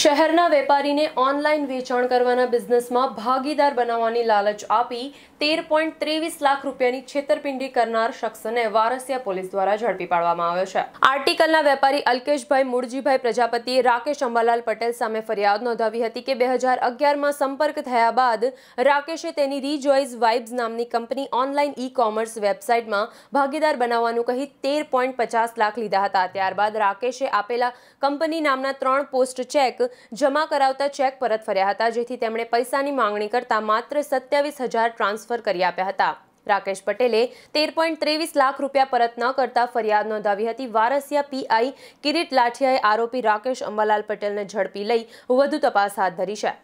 શહેરના વેપારીને ઓનલાઈન વેચાણ કરવાના બિઝનેસમાં ભાગીદાર બનાવવાની લાલચ આપી તેર પોઈન્ટ ત્રેવીસ લાખ રૂપિયાની છેતરપિંડી કરનાર શખ્સને વારસિયા પોલીસ દ્વારા ઝડપી પાડવામાં આવ્યો છે આર્ટિકલના વેપારી અલ્કેશભાઈ મૂળજીભાઈ પ્રજાપતિએ રાકેશ અંબાલાલ પટેલ સામે ફરિયાદ નોંધાવી હતી કે બે હજાર અગિયારમાં સંપર્ક થયા બાદ રાકેશે તેની રીજોઇઝ વાઇબ્સ નામની કંપની ઓનલાઈન ઈ કોમર્સ વેબસાઇટમાં ભાગીદાર બનાવવાનું કહી તેર પોઈન્ટ પચાસ લાખ લીધા હતા ત્યારબાદ રાકેશે આપેલા કંપની નામના ત્રણ પોસ્ટ ચેક જમા કરાવતા ચેક પરત ફર્યા હતા જેથી તેમણે પૈસાની માંગણી કરતા માત્ર સત્યાવીસ હજાર ટ્રાન્સફર કરી આપ્યા હતા રાકેશ પટેલે તેર પોઈન્ટ ત્રેવીસ લાખ રૂપિયા પરત ન કરતા ફરિયાદ નોંધાવી હતી વારસિયા પીઆઈ કિરીટ લાઠિયાએ આરોપી રાકેશ અંબાલાલ પટેલને ઝડપી લઈ વધુ તપાસ હાથ ધરી છે